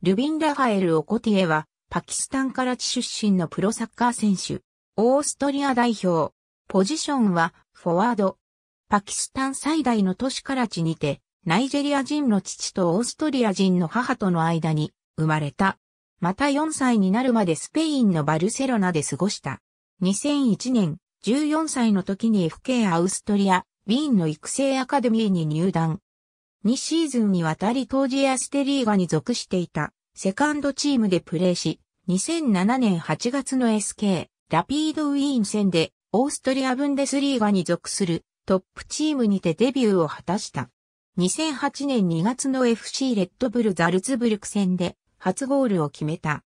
ルビン・ラファエル・オコティエは、パキスタンから地出身のプロサッカー選手、オーストリア代表、ポジションは、フォワード。パキスタン最大の都市カラチにて、ナイジェリア人の父とオーストリア人の母との間に生まれた。また4歳になるまでスペインのバルセロナで過ごした。2001年、14歳の時に FK アウストリア、ウィーンの育成アカデミーに入団。2シーズンにわたり当時アステリーガに属していた、セカンドチームでプレーし、2007年8月の SK、ラピードウィーン戦で、オーストリアブンデスリーガに属するトップチームにてデビューを果たした。2008年2月の FC レッドブルザルツブルク戦で初ゴールを決めた。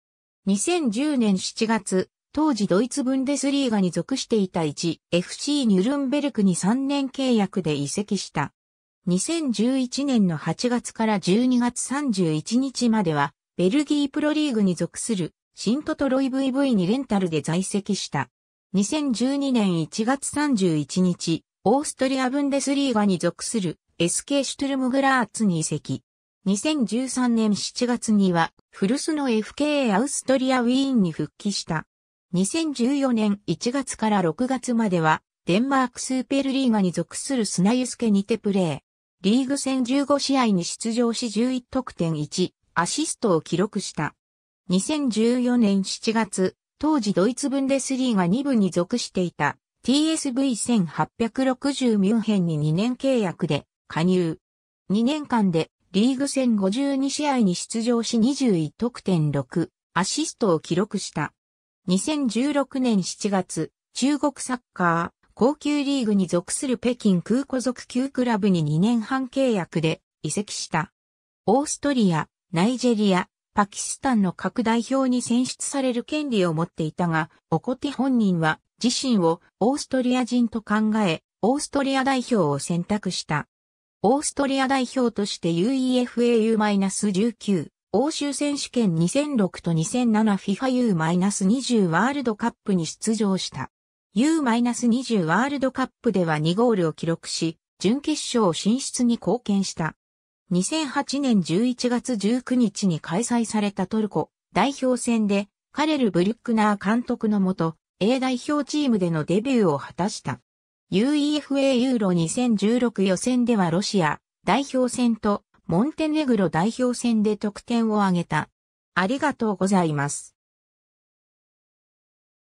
2010年7月、当時ドイツブンデスリーガに属していた1、FC ニュルンベルクに3年契約で移籍した。2011年の8月から12月31日までは、ベルギープロリーグに属する、シントトロイ VV にレンタルで在籍した。2012年1月31日、オーストリアブンデスリーガに属する SK シュトゥルムグラーツに移籍。2013年7月には、フルスの FK アウストリアウィーンに復帰した。2014年1月から6月までは、デンマークスーペルリーガに属するスナユスケにてプレー。リーグ戦15試合に出場し11得点1、アシストを記録した。2014年7月、当時ドイツ分レスリーが2部に属していた TSV1860 ミュンヘンに2年契約で加入。2年間でリーグ戦52試合に出場し21得点6、アシストを記録した。2016年7月、中国サッカー。高級リーグに属する北京空港属級クラブに2年半契約で移籍した。オーストリア、ナイジェリア、パキスタンの各代表に選出される権利を持っていたが、オコテ本人は自身をオーストリア人と考え、オーストリア代表を選択した。オーストリア代表として UEFAU-19 欧州選手権2006と 2007FIFAU-20 ワールドカップに出場した。U-20 ワールドカップでは2ゴールを記録し、準決勝進出に貢献した。2008年11月19日に開催されたトルコ代表戦で、カレル・ブリュックナー監督のもと、A 代表チームでのデビューを果たした。UEFA ユーロ2016予選ではロシア代表戦とモンテネグロ代表戦で得点を挙げた。ありがとうございます。